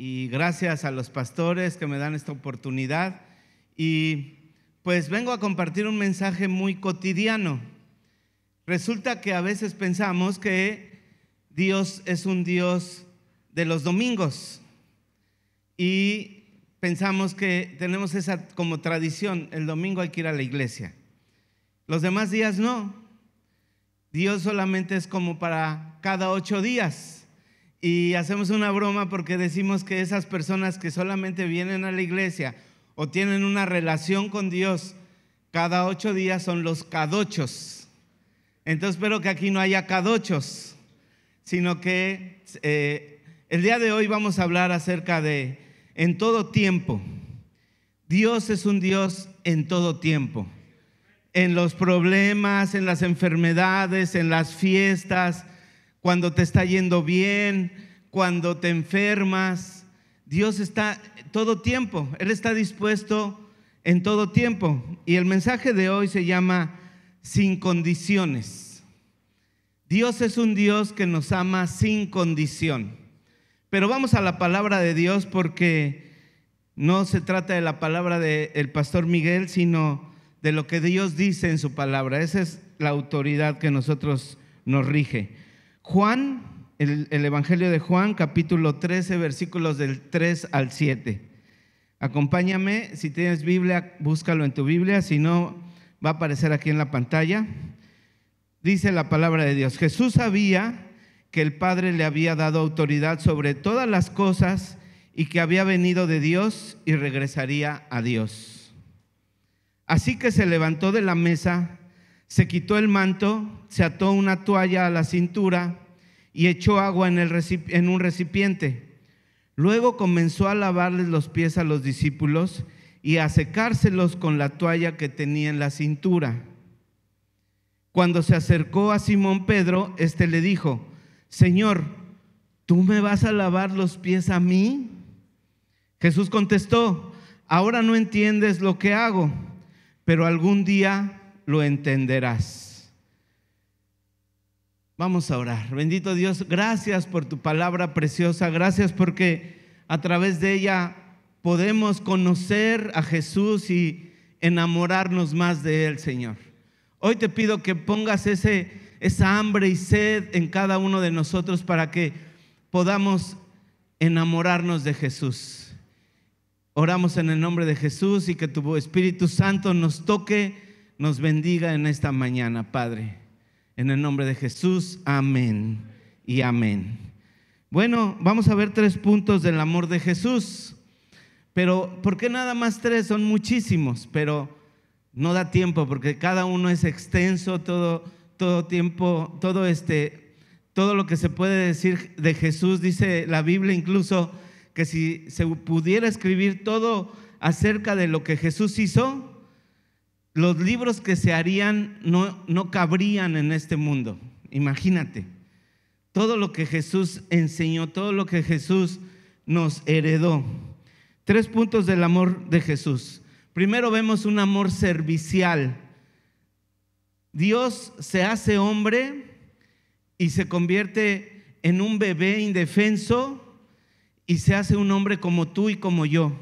y gracias a los pastores que me dan esta oportunidad. Y pues vengo a compartir un mensaje muy cotidiano. Resulta que a veces pensamos que Dios es un Dios de los domingos y pensamos que tenemos esa como tradición, el domingo hay que ir a la iglesia. Los demás días no. Dios solamente es como para cada ocho días y hacemos una broma porque decimos que esas personas que solamente vienen a la iglesia o tienen una relación con Dios cada ocho días son los cadochos. Entonces espero que aquí no haya cadochos, sino que eh, el día de hoy vamos a hablar acerca de en todo tiempo. Dios es un Dios en todo tiempo. En los problemas, en las enfermedades, en las fiestas, cuando te está yendo bien, cuando te enfermas. Dios está todo tiempo, Él está dispuesto en todo tiempo. Y el mensaje de hoy se llama Sin condiciones. Dios es un Dios que nos ama sin condición. Pero vamos a la palabra de Dios porque no se trata de la palabra del pastor Miguel, sino de lo que Dios dice en su palabra. Esa es la autoridad que nosotros nos rige. Juan, el, Evangelio de Juan, capítulo 13, versículos del 3 al 7. Acompáñame, si tienes Biblia, búscalo en tu Biblia, si no, va a aparecer aquí en la pantalla. Dice la palabra de Dios, Jesús sabía que el Padre le había dado autoridad sobre todas las cosas y que había venido de Dios y regresaría a Dios. Así que se levantó de la mesa se quitó el manto, se ató una toalla a la cintura y echó agua en, un recipiente. Luego comenzó a lavarles los pies a los discípulos y a secárselos con la toalla que tenía en la cintura. Cuando se acercó a Simón Pedro, éste le dijo, Señor, ¿tú me vas a lavar los pies a mí? Jesús contestó, ahora no entiendes lo que hago, pero algún día lo entenderás. Vamos a orar. Bendito Dios, gracias por tu palabra preciosa. Gracias porque a través de ella podemos conocer a Jesús y enamorarnos más de Él, Señor. Hoy te pido que pongas ese, esa hambre y sed en cada uno de nosotros para que podamos enamorarnos de Jesús. Oramos en el nombre de Jesús y que tu Espíritu Santo nos toque nos bendiga en esta mañana, Padre. En el nombre de Jesús, amén y amén. Bueno, vamos a ver tres puntos del amor de Jesús. Pero, ¿por qué nada más tres? Son muchísimos, pero no da tiempo porque cada uno es extenso, todo, todo tiempo, todo este, todo lo que se puede decir de Jesús, dice la Biblia incluso que si se pudiera escribir todo acerca de lo que Jesús hizo, los libros que se harían no, no cabrían en este mundo. Imagínate, todo lo que Jesús enseñó, todo lo que Jesús nos heredó. Tres puntos del amor de Jesús. Primero vemos un amor servicial. Dios se hace hombre y se convierte en un bebé indefenso y se hace un hombre como tú y como yo.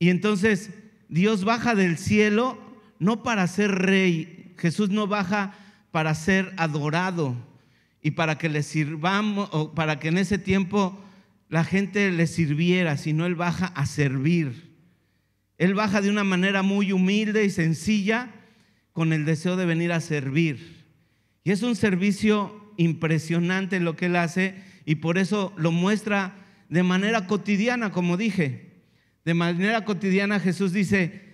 Y entonces Dios baja del cielo no para ser rey, Jesús no baja para ser adorado y para que le sirvamos, o para que en ese tiempo la gente le sirviera, sino Él baja a servir. Él baja de una manera muy humilde y sencilla con el deseo de venir a servir. Y es un servicio impresionante lo que Él hace y por eso lo muestra de manera cotidiana, como dije. De manera cotidiana Jesús dice,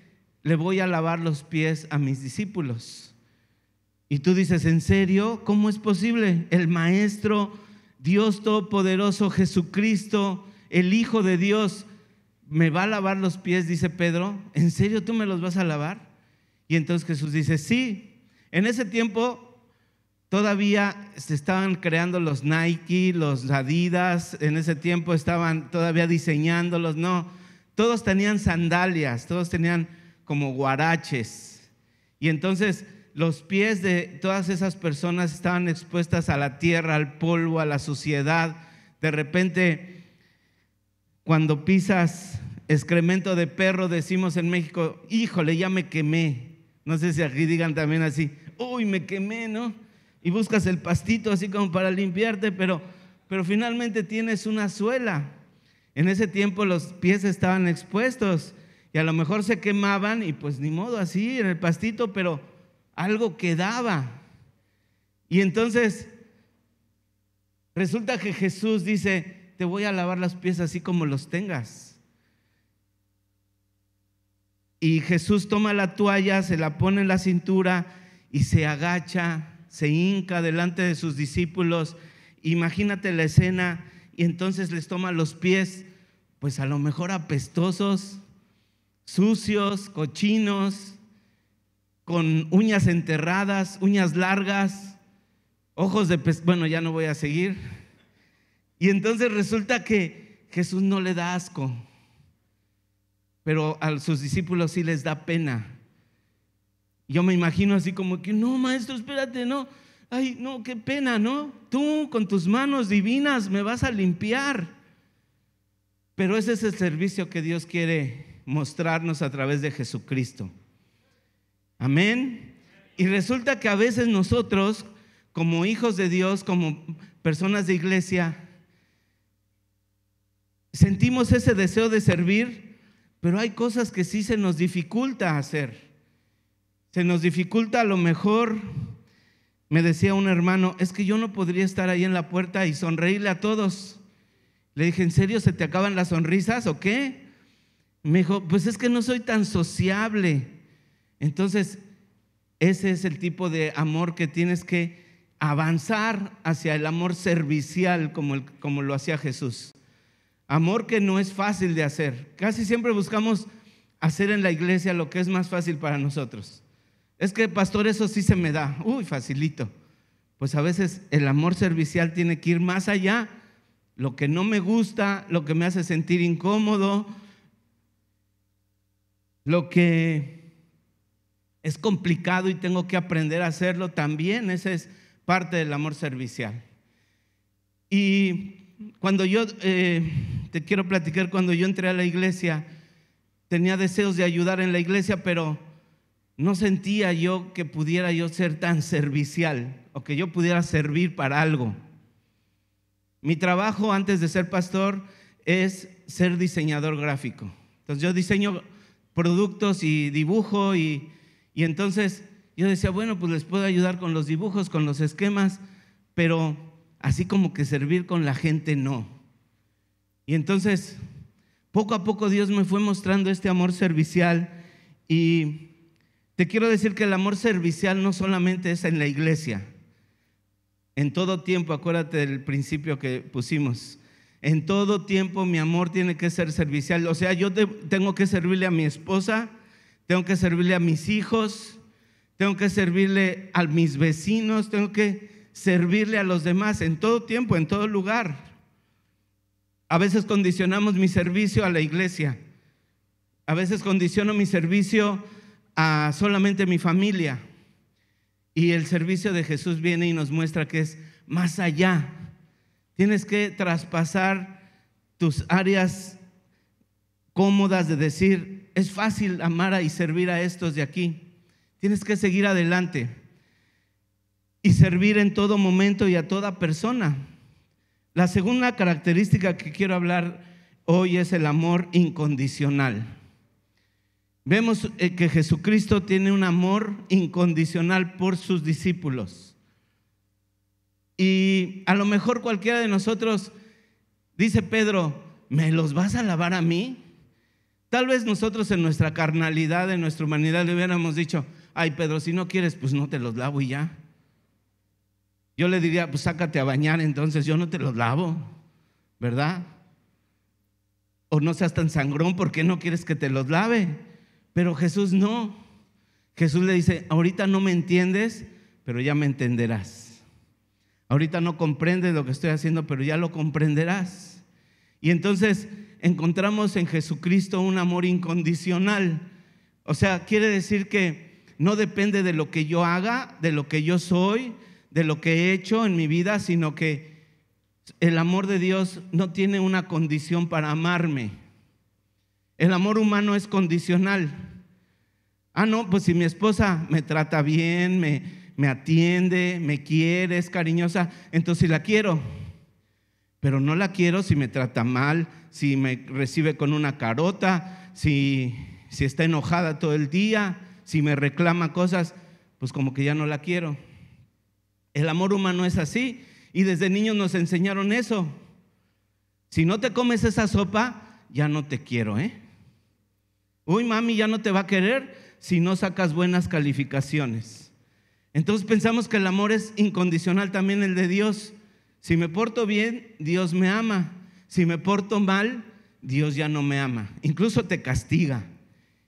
le voy a lavar los pies a mis discípulos. Y tú dices, ¿en serio? ¿Cómo es posible? El Maestro, Dios Todopoderoso, Jesucristo, el Hijo de Dios, me va a lavar los pies, dice Pedro. ¿En serio tú me los vas a lavar? Y entonces Jesús dice, sí. En ese tiempo todavía se estaban creando los Nike, los Adidas, en ese tiempo estaban todavía diseñándolos, no todos tenían sandalias, todos tenían como guaraches. Y entonces los pies de todas esas personas estaban expuestas a la tierra, al polvo, a la suciedad. De repente, cuando pisas excremento de perro, decimos en México, híjole, ya me quemé. No sé si aquí digan también así, uy, me quemé, ¿no? Y buscas el pastito así como para limpiarte, pero, pero finalmente tienes una suela. En ese tiempo los pies estaban expuestos y a lo mejor se quemaban y pues ni modo así en el pastito, pero algo quedaba. Y entonces resulta que Jesús dice, te voy a lavar los pies así como los tengas. Y Jesús toma la toalla, se la pone en la cintura y se agacha, se hinca delante de sus discípulos. Imagínate la escena, y entonces les toma los pies, pues a lo mejor apestosos, sucios, cochinos, con uñas enterradas, uñas largas, ojos de pez. Bueno, ya no voy a seguir. Y entonces resulta que Jesús no le da asco, pero a sus discípulos sí les da pena. Yo me imagino así como que, no, maestro, espérate, no ay, no, qué pena, ¿no? Tú con tus manos divinas me vas a limpiar. Pero ese es el servicio que Dios quiere mostrarnos a través de Jesucristo. Amén. Y resulta que a veces nosotros, como hijos de Dios, como personas de iglesia, sentimos ese deseo de servir, pero hay cosas que sí se nos dificulta hacer. Se nos dificulta a lo mejor me decía un hermano, es que yo no podría estar ahí en la puerta y sonreírle a todos. Le dije, ¿en serio se te acaban las sonrisas o qué? Me dijo, pues es que no soy tan sociable. Entonces, ese es el tipo de amor que tienes que avanzar hacia el amor servicial como, el, como lo hacía Jesús. Amor que no es fácil de hacer. Casi siempre buscamos hacer en la iglesia lo que es más fácil para nosotros. Es que, pastor, eso sí se me da. Uy, facilito. Pues a veces el amor servicial tiene que ir más allá. Lo que no me gusta, lo que me hace sentir incómodo, lo que es complicado y tengo que aprender a hacerlo también, esa es parte del amor servicial. Y cuando yo, eh, te quiero platicar, cuando yo entré a la iglesia, tenía deseos de ayudar en la iglesia, pero no sentía yo que pudiera yo ser tan servicial o que yo pudiera servir para algo. Mi trabajo antes de ser pastor es ser diseñador gráfico. Entonces yo diseño productos y dibujo y, y entonces yo decía, bueno, pues les puedo ayudar con los dibujos, con los esquemas, pero así como que servir con la gente no. Y entonces, poco a poco Dios me fue mostrando este amor servicial y te quiero decir que el amor servicial no solamente es en la iglesia. En todo tiempo, acuérdate del principio que pusimos. En todo tiempo mi amor tiene que ser servicial. O sea, yo tengo que servirle a mi esposa, tengo que servirle a mis hijos, tengo que servirle a mis vecinos, tengo que servirle a los demás en todo tiempo, en todo lugar. A veces condicionamos mi servicio a la iglesia. A veces condiciono mi servicio a solamente mi familia. Y el servicio de Jesús viene y nos muestra que es más allá. Tienes que traspasar tus áreas cómodas de decir, es fácil amar y servir a estos de aquí. Tienes que seguir adelante y servir en todo momento y a toda persona. La segunda característica que quiero hablar hoy es el amor incondicional. Vemos eh, que Jesucristo tiene un amor incondicional por sus discípulos. Y a lo mejor cualquiera de nosotros dice, Pedro, ¿me los vas a lavar a mí? Tal vez nosotros en nuestra carnalidad, en nuestra humanidad, le hubiéramos dicho, ay Pedro, si no quieres, pues no te los lavo y ya. Yo le diría, pues sácate a bañar entonces, yo no te los lavo, ¿verdad? O no seas tan sangrón, porque no quieres que te los lave? Pero Jesús no. Jesús le dice, ahorita no me entiendes, pero ya me entenderás. Ahorita no comprendes lo que estoy haciendo, pero ya lo comprenderás. Y entonces encontramos en Jesucristo un amor incondicional. O sea, quiere decir que no depende de lo que yo haga, de lo que yo soy, de lo que he hecho en mi vida, sino que el amor de Dios no tiene una condición para amarme. El amor humano es condicional. Ah, no, pues si mi esposa me trata bien, me, me atiende, me quiere, es cariñosa, entonces la quiero. Pero no la quiero si me trata mal, si me recibe con una carota, si, si está enojada todo el día, si me reclama cosas, pues como que ya no la quiero. El amor humano es así y desde niños nos enseñaron eso. Si no te comes esa sopa, ya no te quiero, ¿eh? Uy, mami ya no te va a querer si no sacas buenas calificaciones. Entonces pensamos que el amor es incondicional también el de Dios. Si me porto bien, Dios me ama. Si me porto mal, Dios ya no me ama. Incluso te castiga.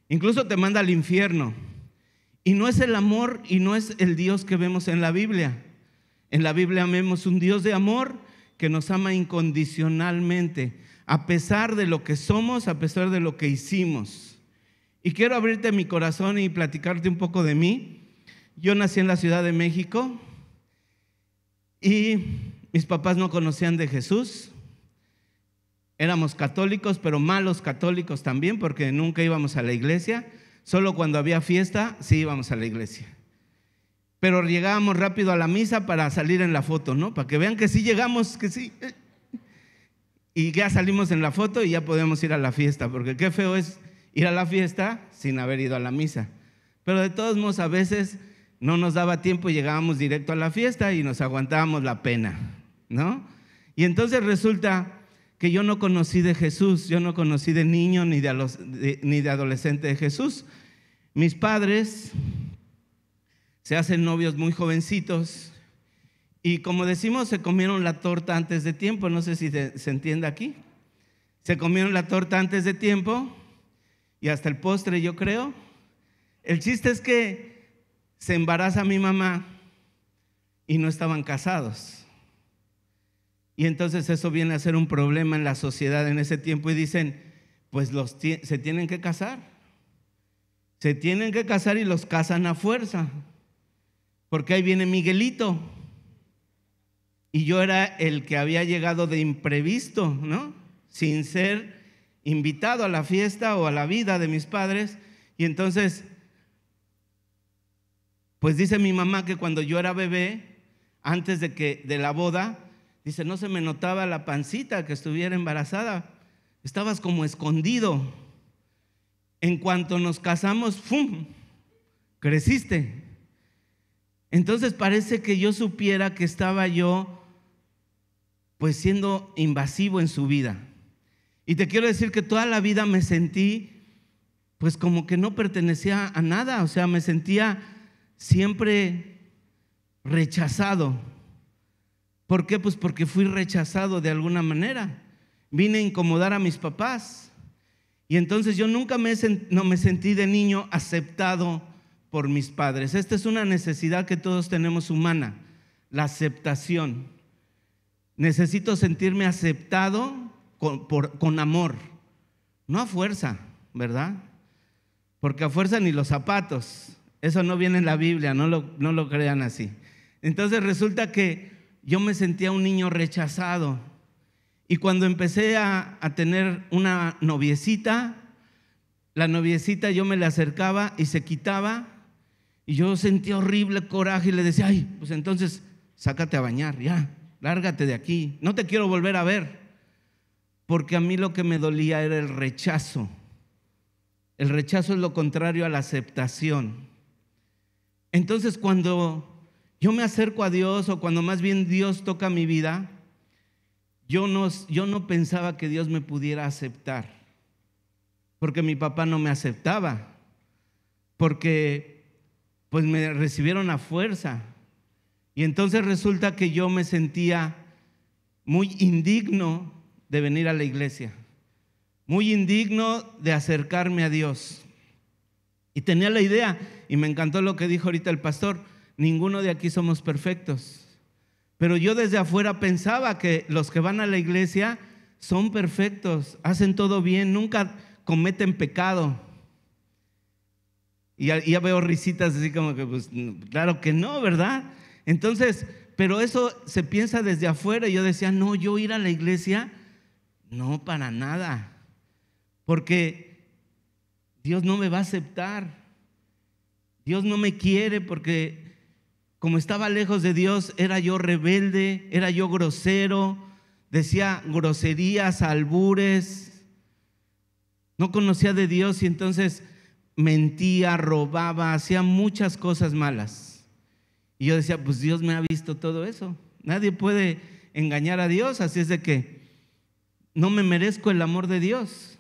Incluso te manda al infierno. Y no es el amor y no es el Dios que vemos en la Biblia. En la Biblia vemos un Dios de amor que nos ama incondicionalmente, a pesar de lo que somos, a pesar de lo que hicimos. Y quiero abrirte mi corazón y platicarte un poco de mí. Yo nací en la Ciudad de México y mis papás no conocían de Jesús. Éramos católicos, pero malos católicos también, porque nunca íbamos a la iglesia. Solo cuando había fiesta, sí íbamos a la iglesia. Pero llegábamos rápido a la misa para salir en la foto, ¿no? Para que vean que sí llegamos, que sí. Y ya salimos en la foto y ya podemos ir a la fiesta, porque qué feo es ir a la fiesta sin haber ido a la misa. Pero de todos modos, a veces no nos daba tiempo y llegábamos directo a la fiesta y nos aguantábamos la pena, ¿no? Y entonces resulta que yo no conocí de Jesús, yo no conocí de niño ni de, ni de adolescente de Jesús. Mis padres se hacen novios muy jovencitos y como decimos, se comieron la torta antes de tiempo, no sé si se entiende aquí. Se comieron la torta antes de tiempo y hasta el postre, yo creo. El chiste es que se embaraza mi mamá y no estaban casados. Y entonces eso viene a ser un problema en la sociedad en ese tiempo y dicen, pues los se tienen que casar. Se tienen que casar y los casan a fuerza. Porque ahí viene Miguelito. Y yo era el que había llegado de imprevisto, ¿no? Sin ser invitado a la fiesta o a la vida de mis padres. Y entonces, pues dice mi mamá que cuando yo era bebé, antes de que de la boda, dice, no se me notaba la pancita que estuviera embarazada. Estabas como escondido. En cuanto nos casamos, ¡fum! Creciste. Entonces parece que yo supiera que estaba yo pues siendo invasivo en su vida. Y te quiero decir que toda la vida me sentí pues como que no pertenecía a nada, o sea, me sentía siempre rechazado. ¿Por qué? Pues porque fui rechazado de alguna manera. Vine a incomodar a mis papás. Y entonces yo nunca me, no, me sentí de niño aceptado por mis padres. Esta es una necesidad que todos tenemos humana, la aceptación. Necesito sentirme aceptado con, amor, no a fuerza, ¿verdad? Porque a fuerza ni los zapatos, eso no viene en la Biblia, no lo, no lo crean así. Entonces resulta que yo me sentía un niño rechazado. Y cuando empecé a, tener una noviecita, la noviecita yo me le acercaba y se quitaba y yo sentía horrible coraje y le decía, ay, pues entonces sácate a bañar, ya, lárgate de aquí, no te quiero volver a ver porque a mí lo que me dolía era el rechazo. El rechazo es lo contrario a la aceptación. Entonces cuando yo me acerco a Dios o cuando más bien Dios toca mi vida, yo no, yo no pensaba que Dios me pudiera aceptar, porque mi papá no me aceptaba, porque pues me recibieron a fuerza. Y entonces resulta que yo me sentía muy indigno de venir a la iglesia, muy indigno de acercarme a Dios. Y tenía la idea, y me encantó lo que dijo ahorita el pastor, ninguno de aquí somos perfectos. Pero yo desde afuera pensaba que los que van a la iglesia son perfectos, hacen todo bien, nunca cometen pecado. Y ya, veo risitas así como que, pues, claro que no, ¿verdad? Entonces, pero eso se piensa desde afuera. Y yo decía, no, yo ir a la iglesia no, para nada. Porque Dios no me va a aceptar. Dios no me quiere porque como estaba lejos de Dios, era yo rebelde, era yo grosero, decía groserías, albures. No conocía de Dios y entonces mentía, robaba, hacía muchas cosas malas. Y yo decía, pues Dios me ha visto todo eso. Nadie puede engañar a Dios, así es de que no me merezco el amor de Dios.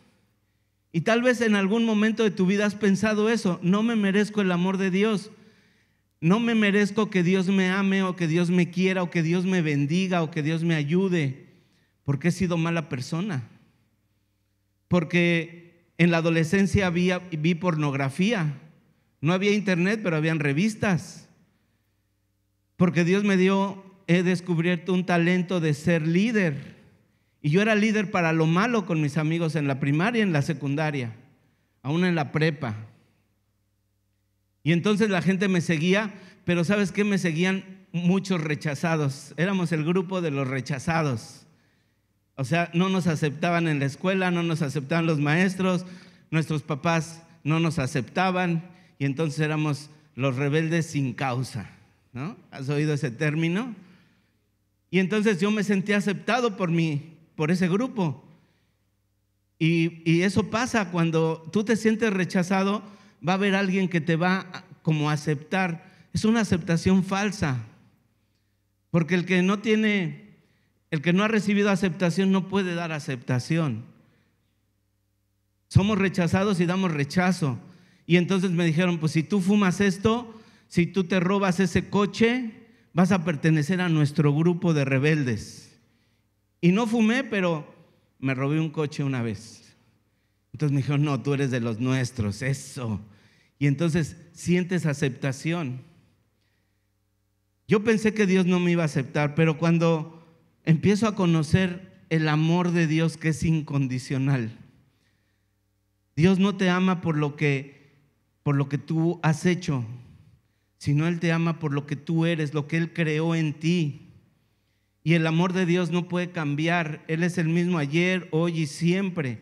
Y tal vez en algún momento de tu vida has pensado eso, no me merezco el amor de Dios. No me merezco que Dios me ame o que Dios me quiera o que Dios me bendiga o que Dios me ayude, porque he sido mala persona. Porque en la adolescencia vi, pornografía. No había internet, pero habían revistas. Porque Dios me dio, he descubierto un talento de ser líder y yo era líder para lo malo con mis amigos en la primaria, en la secundaria, aún en la prepa. Y entonces la gente me seguía, pero ¿sabes qué? Me seguían muchos rechazados. Éramos el grupo de los rechazados. O sea, no nos aceptaban en la escuela, no nos aceptaban los maestros, nuestros papás no nos aceptaban y entonces éramos los rebeldes sin causa. ¿No? ¿Has oído ese término? Y entonces yo me sentí aceptado por mi por ese grupo. Y, eso pasa cuando tú te sientes rechazado, va a haber alguien que te va como a aceptar. Es una aceptación falsa. Porque el que no tiene, el que no ha recibido aceptación no puede dar aceptación. Somos rechazados y damos rechazo. Y entonces me dijeron, pues si tú fumas esto, si tú te robas ese coche, vas a pertenecer a nuestro grupo de rebeldes. Y no fumé, pero me robé un coche una vez. Entonces me dijo: no, tú eres de los nuestros, eso. Y entonces sientes aceptación. Yo pensé que Dios no me iba a aceptar, pero cuando empiezo a conocer el amor de Dios que es incondicional, Dios no te ama por lo que por lo que tú has hecho, sino él te ama por lo que tú eres, lo que él creó en ti. Y el amor de Dios no puede cambiar. Él es el mismo ayer, hoy y siempre.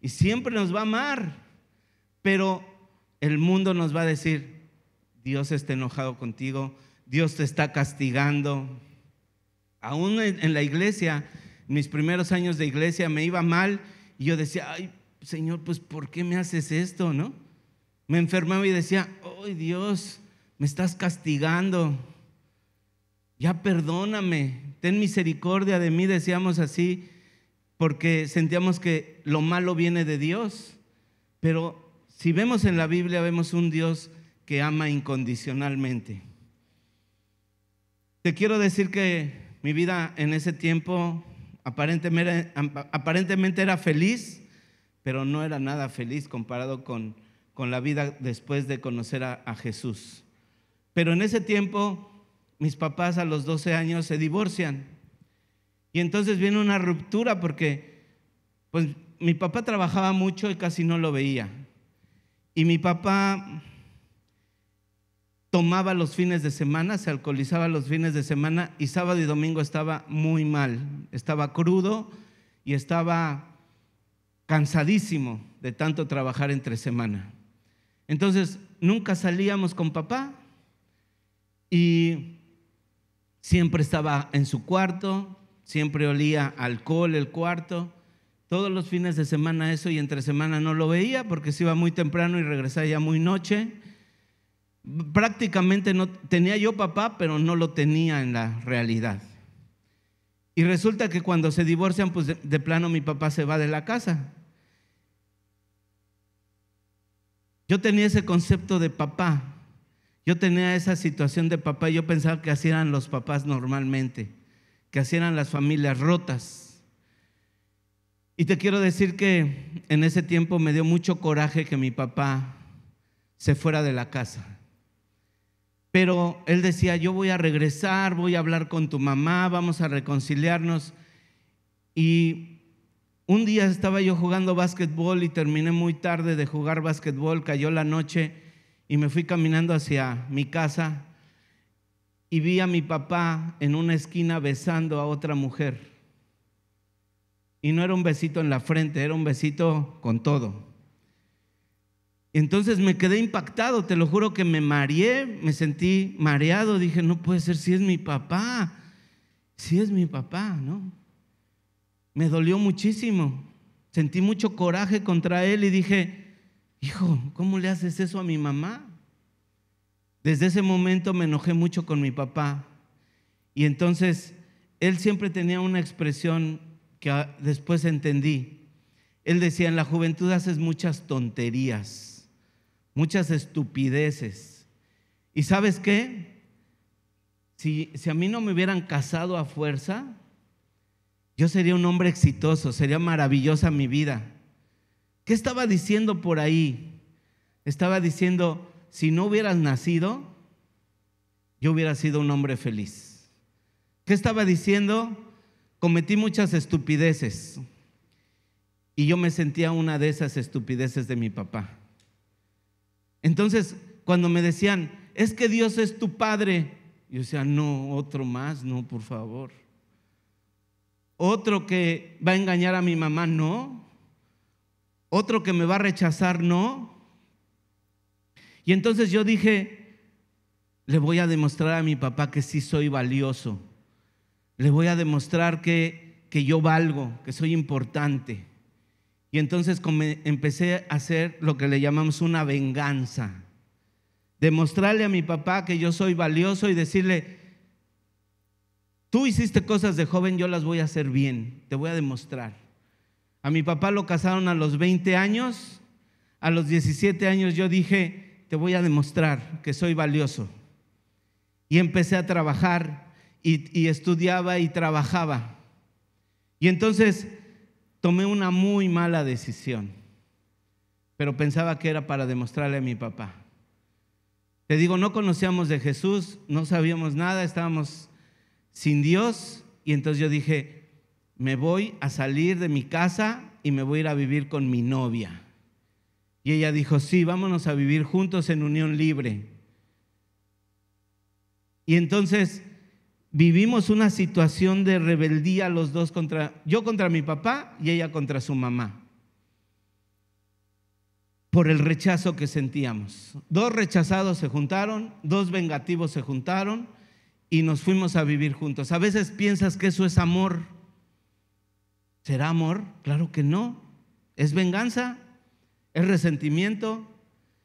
Y siempre nos va a amar. Pero el mundo nos va a decir, Dios está enojado contigo, Dios te está castigando. Aún en la iglesia, mis primeros años de iglesia me iba mal y yo decía, ay, Señor, pues ¿por qué me haces esto, no? Me enfermaba y decía, ay, Dios, me estás castigando. Ya perdóname, ten misericordia de mí, decíamos así, porque sentíamos que lo malo viene de Dios. Pero si vemos en la Biblia, vemos un Dios que ama incondicionalmente. Te quiero decir que mi vida en ese tiempo aparentemente, era feliz, pero no era nada feliz comparado con, con la vida después de conocer a, a Jesús. Pero en ese tiempo mis papás a los 12 años se divorcian. Y entonces viene una ruptura porque pues mi papá trabajaba mucho y casi no lo veía. Y mi papá tomaba los fines de semana, se alcoholizaba los fines de semana y sábado y domingo estaba muy mal, estaba crudo y estaba cansadísimo de tanto trabajar entre semana. Entonces, nunca salíamos con papá y Siempre estaba en su cuarto, siempre olía alcohol el cuarto. Todos los fines de semana eso y entre semana no lo veía porque se iba muy temprano y regresaba ya muy noche. Prácticamente no tenía yo papá, pero no lo tenía en la realidad. Y resulta que cuando se divorcian, pues de, de plano mi papá se va de la casa. Yo tenía ese concepto de papá, yo tenía esa situación de papá y yo pensaba que así eran los papás normalmente, que así eran las familias rotas. Y te quiero decir que en ese tiempo me dio mucho coraje que mi papá se fuera de la casa. Pero él decía, yo voy a regresar, voy a hablar con tu mamá, vamos a reconciliarnos. Y un día estaba yo jugando básquetbol y terminé muy tarde de jugar básquetbol, cayó la noche y me fui caminando hacia mi casa y vi a mi papá en una esquina besando a otra mujer. Y no era un besito en la frente, era un besito con todo. Entonces me quedé impactado, te lo juro que me mareé, me sentí mareado, dije, no puede ser si es mi papá, si es mi papá, ¿no? Me dolió muchísimo, sentí mucho coraje contra él y dije, hijo, ¿cómo le haces eso a mi mamá? Desde ese momento me enojé mucho con mi papá. Y entonces él siempre tenía una expresión que después entendí. Él decía, en la juventud haces muchas tonterías, muchas estupideces. ¿Y sabes qué? Si, si a mí no me hubieran casado a fuerza, yo sería un hombre exitoso, sería maravillosa mi vida. ¿Qué estaba diciendo por ahí? Estaba diciendo, si no hubieras nacido, yo hubiera sido un hombre feliz. ¿Qué estaba diciendo? Cometí muchas estupideces y yo me sentía una de esas estupideces de mi papá. Entonces, cuando me decían, es que Dios es tu padre, yo decía, no, otro más, no, por favor. Otro que va a engañar a mi mamá, no otro que me va a rechazar no. Y entonces yo dije, le voy a demostrar a mi papá que sí soy valioso, le voy a demostrar que, que yo valgo, que soy importante. Y entonces empecé a hacer lo que le llamamos una venganza. Demostrarle a mi papá que yo soy valioso y decirle, tú hiciste cosas de joven, yo las voy a hacer bien, te voy a demostrar. A mi papá lo casaron a los 20 años. A los 17 años yo dije, te voy a demostrar que soy valioso. Y empecé a trabajar y, estudiaba y trabajaba. Y entonces tomé una muy mala decisión, pero pensaba que era para demostrarle a mi papá. Te digo, no conocíamos de Jesús, no sabíamos nada, estábamos sin Dios, y entonces yo dije, me voy a salir de mi casa y me voy a ir a vivir con mi novia. Y ella dijo, sí, vámonos a vivir juntos en unión libre. Y entonces vivimos una situación de rebeldía los dos contra, yo contra mi papá y ella contra su mamá, por el rechazo que sentíamos. Dos rechazados se juntaron, dos vengativos se juntaron y nos fuimos a vivir juntos. A veces piensas que eso es amor ¿Será amor? Claro que no. ¿Es venganza? ¿Es resentimiento?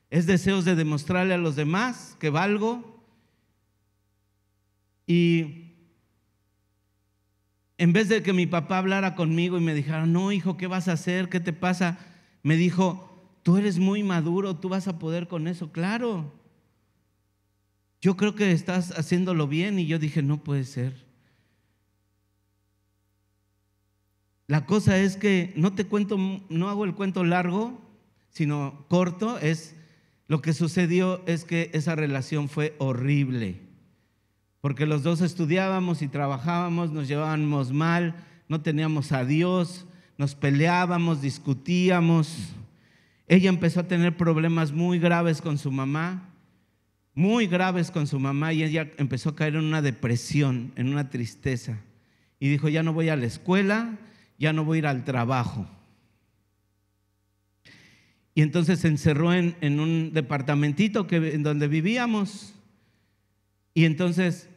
¿Es deseos de demostrarle a los demás que valgo? Y en vez de que mi papá hablara conmigo y me dijera, no, hijo, ¿qué vas a hacer? ¿Qué te pasa? Me dijo, tú eres muy maduro, tú vas a poder con eso. Claro, yo creo que estás haciéndolo bien. Y yo dije, no puede ser. La cosa es que no te cuento, no hago el cuento largo, sino corto, es lo que sucedió es que esa relación fue horrible, porque los dos estudiábamos y trabajábamos, nos llevábamos mal, no teníamos a Dios, nos peleábamos, discutíamos. Ella empezó a tener problemas muy graves con su mamá, muy graves con su mamá, y ella empezó a caer en una depresión, en una tristeza. Y dijo, ya no voy a la escuela, ya no voy a ir al trabajo. Y entonces se encerró en, un departamentito que, en donde vivíamos. Y entonces,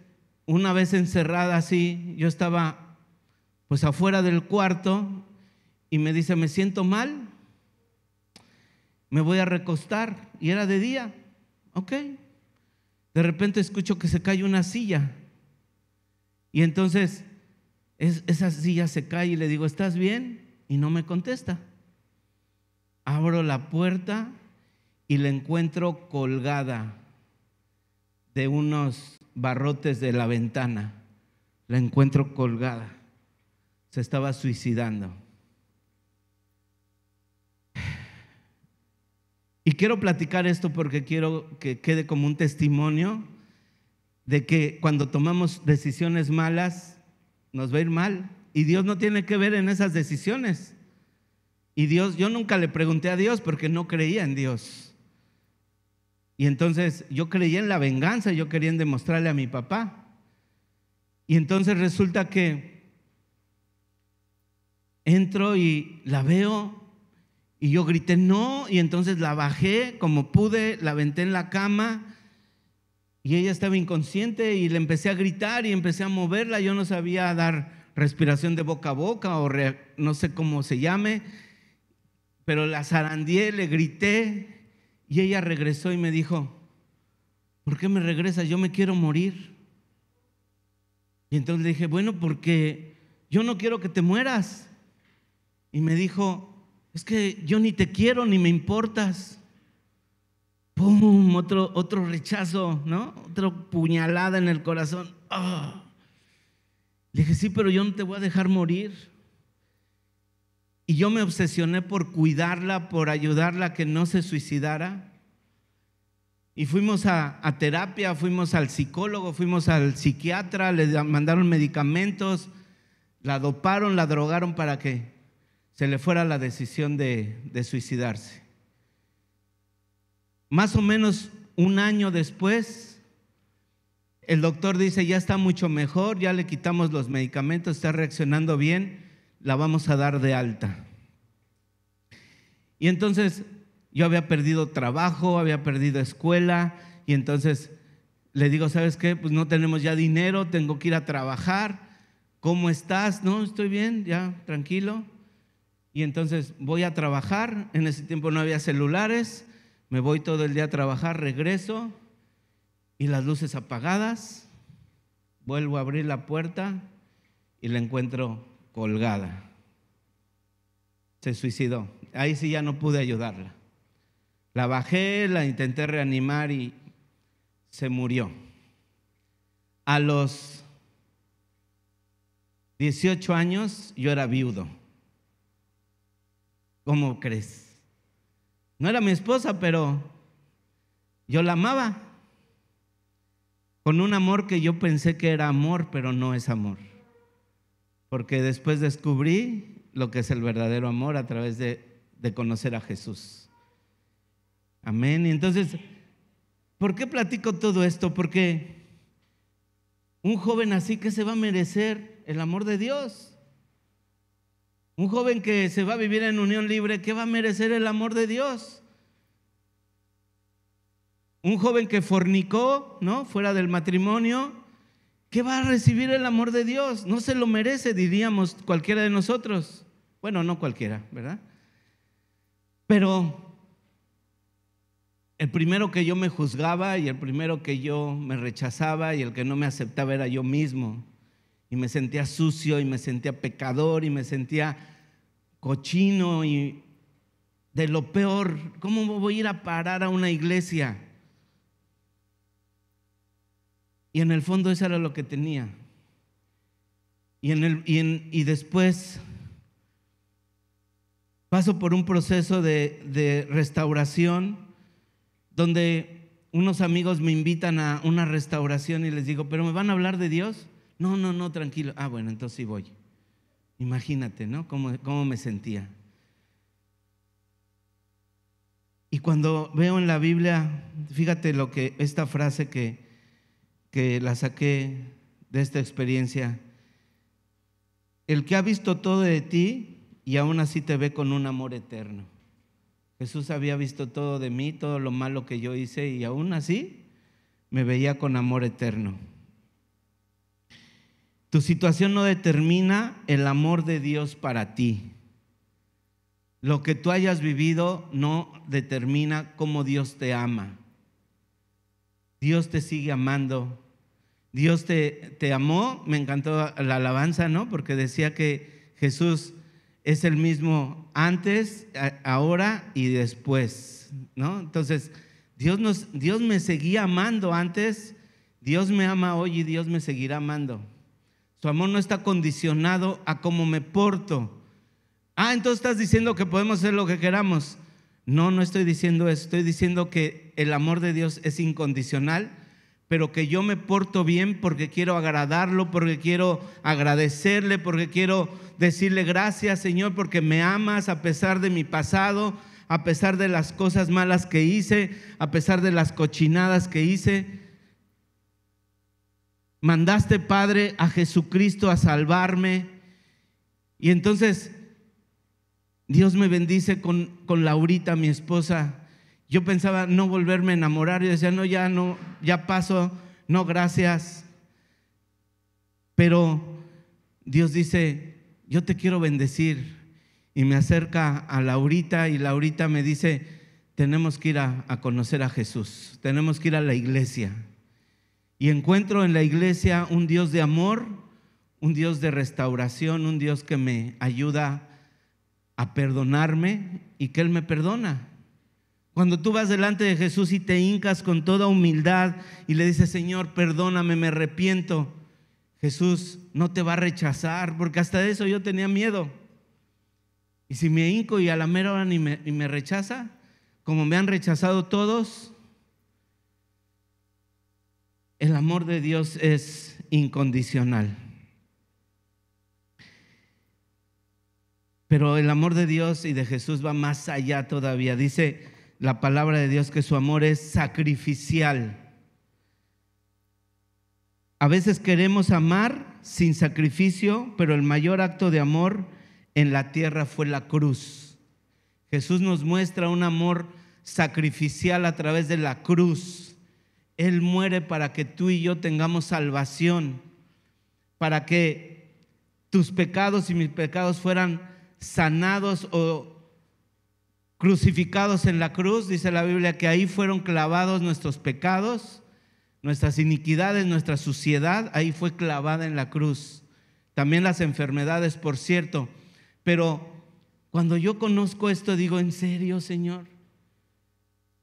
una vez encerrada así, yo estaba pues afuera del cuarto y me dice, me siento mal, me voy a recostar. Y era de día, ok. De repente escucho que se cae una silla. Y entonces esa silla se cae y le digo, ¿estás bien? Y no me contesta. Abro la puerta y la encuentro colgada de unos barrotes de la ventana. La encuentro colgada. Se estaba suicidando. Y quiero platicar esto porque quiero que quede como un testimonio de que cuando tomamos decisiones malas, nos va a ir mal. Y Dios no tiene que ver en esas decisiones. Y Dios, yo nunca le pregunté a Dios porque no creía en Dios. Y entonces yo creía en la venganza, yo quería demostrarle a mi papá. Y entonces resulta que entro y la veo y yo grité no y entonces la bajé como pude, la aventé en la cama y ella estaba inconsciente y le empecé a gritar y empecé a moverla. Yo no sabía dar respiración de boca a boca o no sé cómo se llame, pero la zarandié, le grité y ella regresó y me dijo, ¿por qué me regresas? Yo me quiero morir. Y entonces le dije, bueno, porque yo no quiero que te mueras. Y me dijo, es que yo ni te quiero ni me importas. Otro, otro rechazo, ¿no? Otra puñalada en el corazón. ¡Ah! Le dije, sí, pero yo no te voy a dejar morir. Y yo me obsesioné por cuidarla, por ayudarla a que no se suicidara. Y fuimos a, terapia, fuimos al psicólogo, fuimos al psiquiatra, le mandaron medicamentos, la doparon, la drogaron para que se le fuera la decisión de suicidarse. Más o menos un año después, el doctor dice, ya está mucho mejor, ya le quitamos los medicamentos, está reaccionando bien, la vamos a dar de alta. Y entonces yo había perdido trabajo, había perdido escuela, y entonces le digo, ¿sabes qué? Pues no tenemos ya dinero, tengo que ir a trabajar. ¿Cómo estás? No, estoy bien, ya, tranquilo. Y entonces voy a trabajar. En ese tiempo no había celulares me voy todo el día a trabajar, regreso y las luces apagadas, vuelvo a abrir la puerta y la encuentro colgada. Se suicidó. Ahí sí ya no pude ayudarla. La bajé, la intenté reanimar y se murió. A los 18 años yo era viudo. ¿Cómo crees? No era mi esposa, pero yo la amaba con un amor que yo pensé que era amor, pero no es amor. Porque después descubrí lo que es el verdadero amor a través de, conocer a Jesús. Amén. Y entonces, ¿por qué platico todo esto? Porque un joven así que se va a merecer el amor de Dios. Un joven que se va a vivir en unión libre, ¿qué va a merecer el amor de Dios? Un joven que fornicó, ¿no? Fuera del matrimonio, ¿qué va a recibir el amor de Dios? No se lo merece, diríamos cualquiera de nosotros. Bueno, no cualquiera, ¿verdad? Pero el primero que yo me juzgaba y el primero que yo me rechazaba y el que no me aceptaba era yo mismo y me sentía sucio y me sentía pecador y me sentía cochino y de lo peor. ¿Cómo voy a ir a parar a una iglesia? Y en el fondo eso era lo que tenía. Y, en el, y, y después paso por un proceso de, de restauración donde unos amigos me invitan a una restauración y les digo, pero ¿me van a hablar de Dios? No, no, no, tranquilo. Ah, bueno, entonces sí voy. Imagínate, ¿no? ¿Cómo, me sentía? Y cuando veo en la Biblia, fíjate lo que esta frase que, que la saqué de esta experiencia. El que ha visto todo de ti y aún así te ve con un amor eterno. Jesús había visto todo de mí, todo lo malo que yo hice y aún así me veía con amor eterno. Tu situación no determina el amor de Dios para ti. Lo que tú hayas vivido no determina cómo Dios te ama. Dios te sigue amando. Dios te, te, amó. Me encantó la alabanza, ¿no? Porque decía que Jesús es el mismo antes, ahora y después, ¿no? Entonces, Dios, nos, Dios me seguía amando antes, Dios me ama hoy y Dios me seguirá amando tu amor no está condicionado a cómo me porto. Ah, entonces estás diciendo que podemos hacer lo que queramos. No, no estoy diciendo eso. Estoy diciendo que el amor de Dios es incondicional, pero que yo me porto bien porque quiero agradarlo, porque quiero agradecerle, porque quiero decirle gracias, Señor, porque me amas a pesar de mi pasado, a pesar de las cosas malas que hice, a pesar de las cochinadas que hice mandaste, Padre, a Jesucristo a salvarme. Y entonces Dios me bendice con, Laurita, mi esposa. Yo pensaba no volverme a enamorar. Yo decía, no, ya no, ya paso, no, gracias. Pero Dios dice, yo te quiero bendecir. Y me acerca a Laurita y Laurita me dice, tenemos que ir a, a conocer a Jesús, tenemos que ir a la iglesia. Y encuentro en la iglesia un Dios de amor, un Dios de restauración, un Dios que me ayuda a perdonarme y que Él me perdona. Cuando tú vas delante de Jesús y te hincas con toda humildad y le dices, Señor, perdóname, me arrepiento, Jesús no te va a rechazar, porque hasta eso yo tenía miedo. Y si me hinco y a la mera hora ni me rechaza, como me han rechazado todos, el amor de Dios es incondicional. Pero el amor de Dios y de Jesús va más allá todavía. Dice la palabra de Dios que su amor es sacrificial. A veces queremos amar sin sacrificio, pero el mayor acto de amor en la tierra fue la cruz. Jesús nos muestra un amor sacrificial a través de la cruz. Él muere para que tú y yo tengamos salvación, para que tus pecados y mis pecados fueran sanados o crucificados en la cruz, dice la Biblia que ahí fueron clavados nuestros pecados, nuestras iniquidades, nuestra suciedad, ahí fue clavada en la cruz. También las enfermedades, por cierto. Pero cuando yo conozco esto, digo, ¿en serio, Señor?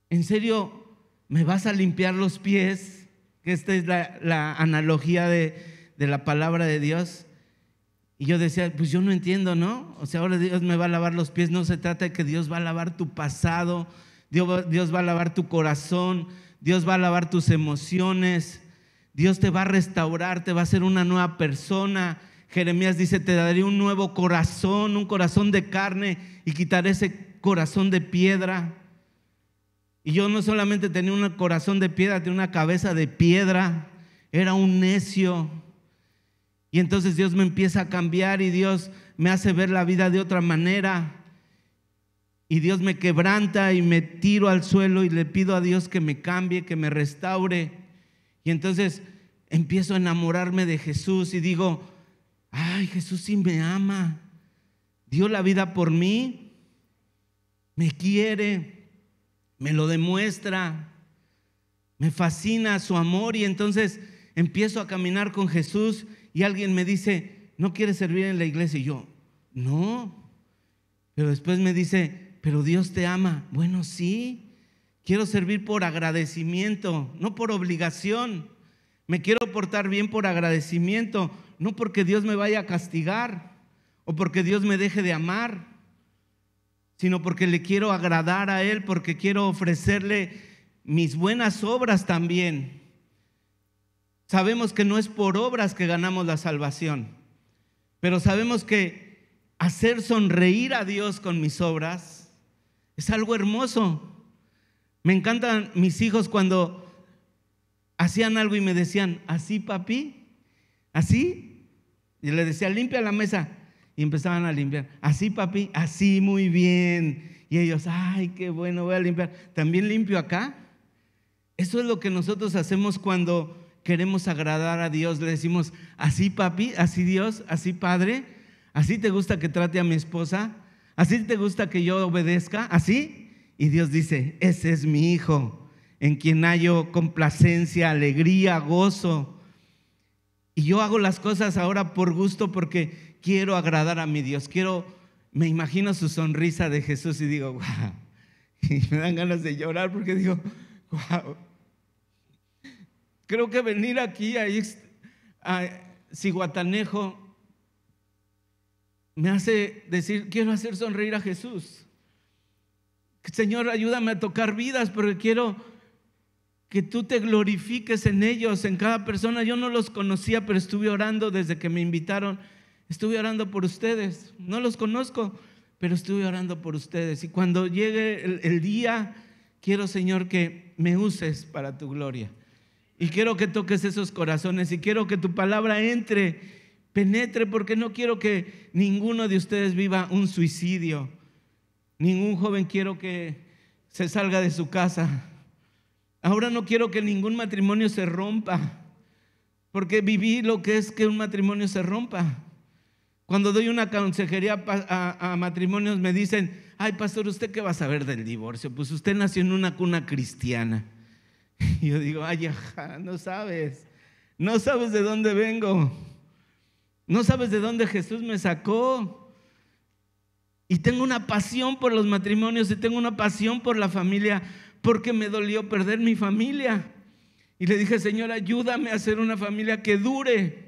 ¿En serio me vas a limpiar los pies, que esta es la, analogía de, la palabra de Dios. Y yo decía, pues yo no entiendo, ¿no? O sea, ahora Dios me va a lavar los pies, no se trata de que Dios va a lavar tu pasado, Dios, Dios va a lavar tu corazón, Dios va a lavar tus emociones, Dios te va a restaurar, te va a hacer una nueva persona. Jeremías dice, te daré un nuevo corazón, un corazón de carne y quitaré ese corazón de piedra. Y yo no solamente tenía un corazón de piedra, tenía una cabeza de piedra, era un necio. Y entonces Dios me empieza a cambiar y Dios me hace ver la vida de otra manera. Y Dios me quebranta y me tiro al suelo y le pido a Dios que me cambie, que me restaure. Y entonces empiezo a enamorarme de Jesús y digo, ay, Jesús sí me ama. Dio la vida por mí, me quiere me lo demuestra, me fascina su amor y entonces empiezo a caminar con Jesús y alguien me dice, ¿no quieres servir en la iglesia? Y yo, no. Pero después me dice, pero Dios te ama. Bueno, sí, quiero servir por agradecimiento, no por obligación. Me quiero portar bien por agradecimiento, no porque Dios me vaya a castigar o porque Dios me deje de amar sino porque le quiero agradar a Él, porque quiero ofrecerle mis buenas obras también. Sabemos que no es por obras que ganamos la salvación, pero sabemos que hacer sonreír a Dios con mis obras es algo hermoso. Me encantan mis hijos cuando hacían algo y me decían, así papi, así. Y le decía, limpia la mesa y empezaban a limpiar. Así, papi, así, muy bien. Y ellos, ay, qué bueno, voy a limpiar. También limpio acá. Eso es lo que nosotros hacemos cuando queremos agradar a Dios. Le decimos, así, papi, así, Dios, así, padre. Así te gusta que trate a mi esposa. Así te gusta que yo obedezca. Así. Y Dios dice, ese es mi hijo, en quien hallo complacencia, alegría, gozo. Y yo hago las cosas ahora por gusto porque quiero agradar a mi Dios, quiero, me imagino su sonrisa de Jesús y digo, wow, y me dan ganas de llorar porque digo, wow, creo que venir aquí a, a Ciguatanejo me hace decir, quiero hacer sonreír a Jesús. Señor, ayúdame a tocar vidas porque quiero que tú te glorifiques en ellos, en cada persona. Yo no los conocía, pero estuve orando desde que me invitaron Estuve orando por ustedes, no los conozco, pero estuve orando por ustedes. Y cuando llegue el, día, quiero, Señor, que me uses para tu gloria. Y quiero que toques esos corazones y quiero que tu palabra entre, penetre, porque no quiero que ninguno de ustedes viva un suicidio. Ningún joven quiero que se salga de su casa. Ahora no quiero que ningún matrimonio se rompa, porque viví lo que es que un matrimonio se rompa. Cuando doy una consejería a, matrimonios me dicen, ay pastor, ¿usted qué va a saber del divorcio? Pues usted nació en una cuna cristiana. Y yo digo, ay, ajá, no sabes, no sabes de dónde vengo, no sabes de dónde Jesús me sacó. Y tengo una pasión por los matrimonios y tengo una pasión por la familia porque me dolió perder mi familia. Y le dije, Señor, ayúdame a hacer una familia que dure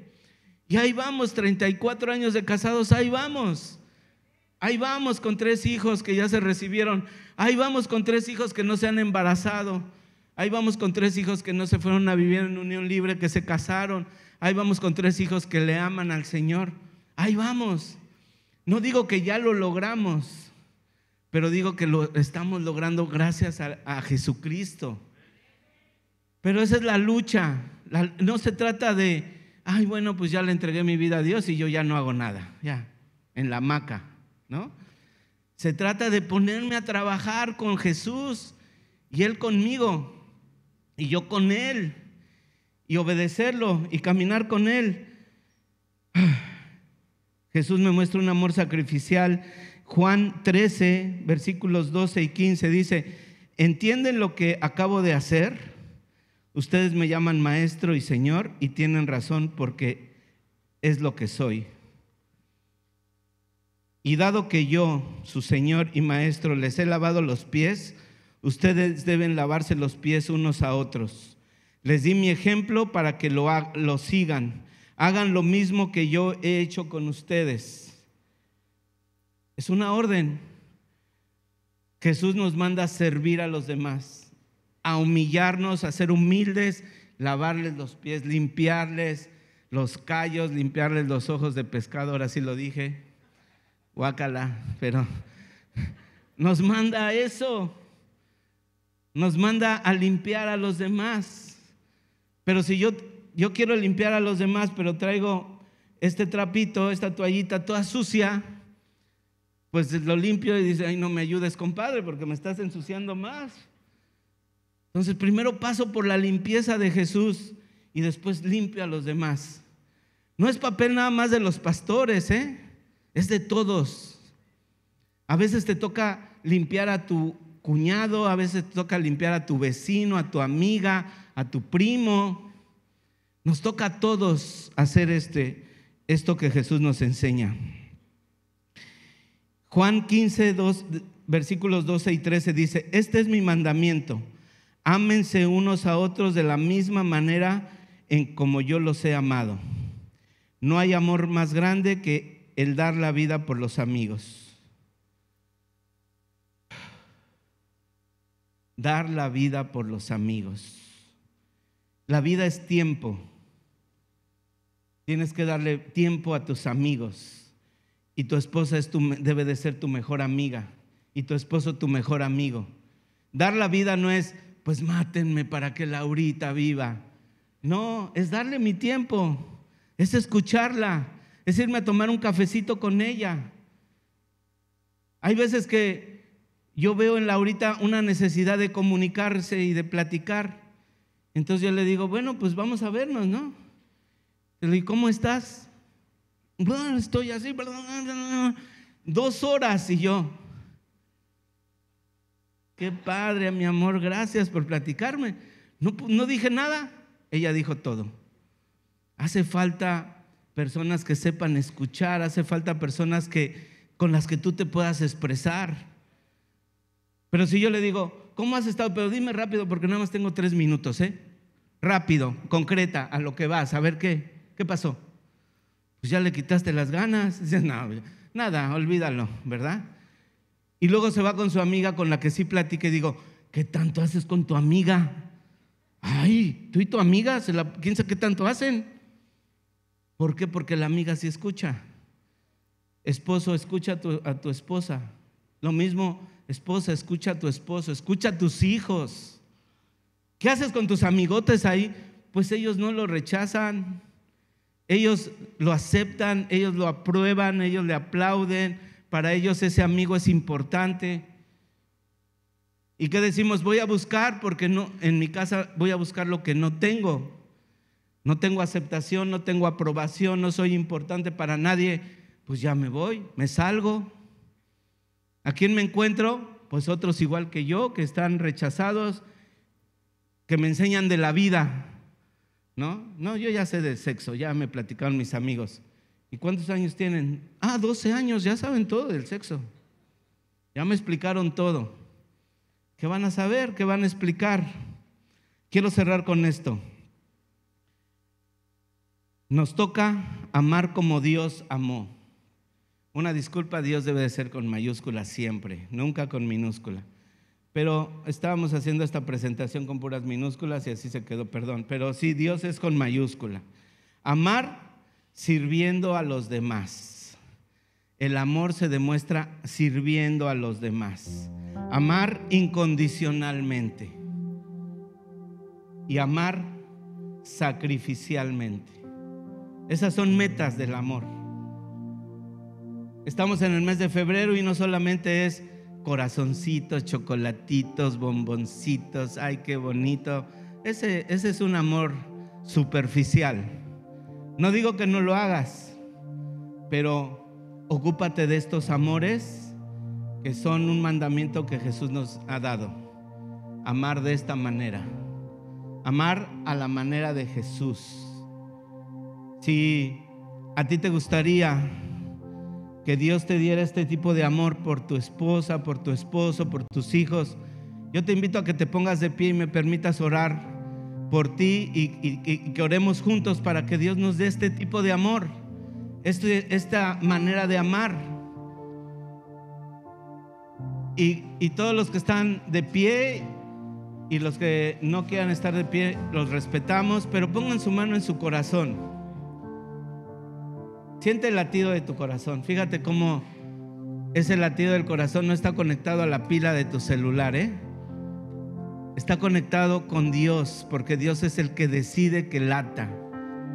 y ahí vamos, 34 años de casados, ahí vamos. Ahí vamos con tres hijos que ya se recibieron. Ahí vamos con tres hijos que no se han embarazado. Ahí vamos con tres hijos que no se fueron a vivir en unión libre, que se casaron. Ahí vamos con tres hijos que le aman al Señor. Ahí vamos. No digo que ya lo logramos, pero digo que lo estamos logrando gracias a, Jesucristo. Pero esa es la lucha. no se trata de, ay, bueno, pues ya le entregué mi vida a Dios y yo ya no hago nada, ya, en la hamaca, ¿no? Se trata de ponerme a trabajar con Jesús y Él conmigo y yo con Él y obedecerlo y caminar con Él. Jesús me muestra un amor sacrificial. Juan 13, versículos 12 y 15 dice, ¿entienden lo que acabo de hacer? Ustedes me llaman maestro y señor y tienen razón porque es lo que soy. Y dado que yo, su señor y maestro, les he lavado los pies, ustedes deben lavarse los pies unos a otros. Les di mi ejemplo para que lo, lo sigan. Hagan lo mismo que yo he hecho con ustedes. Es una orden. Jesús nos manda servir a los demás a humillarnos, a ser humildes, lavarles los pies, limpiarles los callos, limpiarles los ojos de pescador, así lo dije, guácala, pero nos manda eso, nos manda a limpiar a los demás. Pero si yo, yo quiero limpiar a los demás, pero traigo este trapito, esta toallita toda sucia, pues lo limpio y dice, ay, no me ayudes, compadre, porque me estás ensuciando más. Entonces, primero paso por la limpieza de Jesús y después limpio a los demás. No es papel nada más de los pastores, ¿eh? es de todos. A veces te toca limpiar a tu cuñado, a veces te toca limpiar a tu vecino, a tu amiga, a tu primo. Nos toca a todos hacer este, esto que Jesús nos enseña. Juan 15, versículos 12 y 13 dice, este es mi mandamiento Ámense unos a otros de la misma manera en como yo los he amado. No hay amor más grande que el dar la vida por los amigos. Dar la vida por los amigos. La vida es tiempo. Tienes que darle tiempo a tus amigos. Y tu esposa debe de ser tu mejor amiga. Y tu esposo tu mejor amigo. Dar la vida no es pues mátenme para que Laurita viva. No, es darle mi tiempo, es escucharla, es irme a tomar un cafecito con ella. Hay veces que yo veo en Laurita una necesidad de comunicarse y de platicar. Entonces yo le digo, bueno, pues vamos a vernos, ¿no? Le digo, ¿cómo estás? Bueno, estoy así, dos horas y yo, Qué padre, mi amor, gracias por platicarme. No, dije nada, ella dijo todo. Hace falta personas que sepan escuchar, hace falta personas que, con las que tú te puedas expresar. Pero si yo le digo, ¿cómo has estado? Pero dime rápido porque nada más tengo tres minutos, ¿eh? Rápido, concreta, a lo que vas, a ver qué, qué pasó. Pues ya le quitaste las ganas. Dices, no, nada, olvídalo, ¿verdad? Y luego se va con su amiga con la que sí platica y digo, ¿qué tanto haces con tu amiga? Ay, tú y tu amiga, se ¿quién sabe qué tanto hacen? ¿Por qué? Porque la amiga sí escucha. Esposo, escucha a tu esposa. Lo mismo, esposa, escucha a tu esposo, escucha a tus hijos. ¿Qué haces con tus amigotes ahí? Pues ellos no lo rechazan, ellos lo aceptan, ellos lo aprueban, ellos le aplauden, para ellos ese amigo es importante. ¿Y qué decimos? Voy a buscar porque no en mi casa voy a buscar lo que no tengo. No tengo aceptación, no tengo aprobación, no soy importante para nadie. Pues ya me voy, me salgo. ¿A quién me encuentro? Pues otros igual que yo que están rechazados, que me enseñan de la vida. ¿No? No, yo ya sé de sexo, ya me platicaron mis amigos. ¿Y cuántos años tienen? Ah, 12 años, ya saben todo del sexo. Ya me explicaron todo. ¿Qué van a saber? ¿Qué van a explicar? Quiero cerrar con esto. Nos toca amar como Dios amó. Una disculpa, Dios debe de ser con mayúscula siempre, nunca con minúscula. Pero estábamos haciendo esta presentación con puras minúsculas y así se quedó, perdón. Pero sí, Dios es con mayúscula. Amar sirviendo a los demás. El amor se demuestra sirviendo a los demás. Amar incondicionalmente y amar sacrificialmente. Esas son metas del amor. Estamos en el mes de febrero y no solamente es corazoncitos, chocolatitos, bomboncitos, ay, qué bonito. Ese, ese es un amor superficial. No digo que no lo hagas, pero ocúpate de estos amores que son un mandamiento que Jesús nos ha dado. Amar de esta manera. Amar a la manera de Jesús. Si a ti te gustaría que Dios te diera este tipo de amor por tu esposa, por tu esposo, por tus hijos, yo te invito a que te pongas de pie y me permitas orar por ti y, que oremos juntos para que Dios nos dé este tipo de amor, este, esta manera de amar. Y, y todos los que están de pie y los que no quieran estar de pie, los respetamos, pero pongan su mano en su corazón. Siente el latido de tu corazón. Fíjate cómo ese latido del corazón no está conectado a la pila de tu celular, ¿eh? está conectado con Dios, porque Dios es el que decide que lata,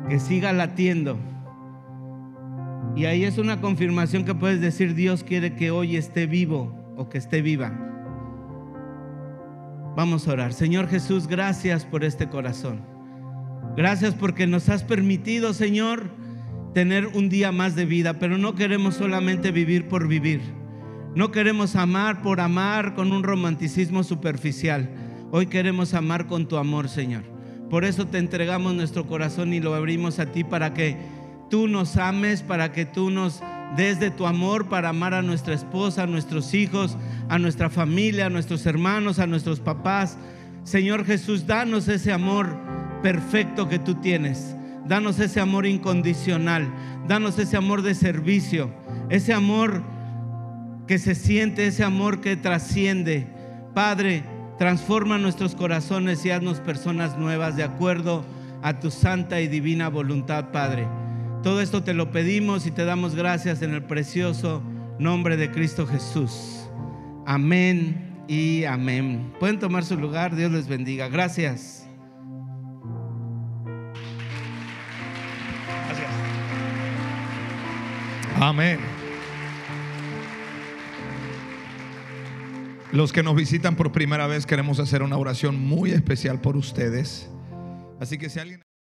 que siga latiendo. Y ahí es una confirmación que puedes decir, Dios quiere que hoy esté vivo o que esté viva. Vamos a orar. Señor Jesús, gracias por este corazón. Gracias porque nos has permitido, Señor, tener un día más de vida, pero no queremos solamente vivir por vivir. No queremos amar por amar con un romanticismo superficial. Hoy queremos amar con tu amor, Señor. Por eso te entregamos nuestro corazón y lo abrimos a ti para que tú nos ames, para que tú nos des de tu amor para amar a nuestra esposa, a nuestros hijos, a nuestra familia, a nuestros hermanos, a nuestros papás. Señor Jesús, danos ese amor perfecto que tú tienes. Danos ese amor incondicional. Danos ese amor de servicio. Ese amor que se siente, ese amor que trasciende. Padre, Transforma nuestros corazones y haznos personas nuevas de acuerdo a tu santa y divina voluntad, Padre. Todo esto te lo pedimos y te damos gracias en el precioso nombre de Cristo Jesús. Amén y amén. Pueden tomar su lugar, Dios les bendiga. Gracias. Amén. Los que nos visitan por primera vez queremos hacer una oración muy especial por ustedes. Así que si alguien...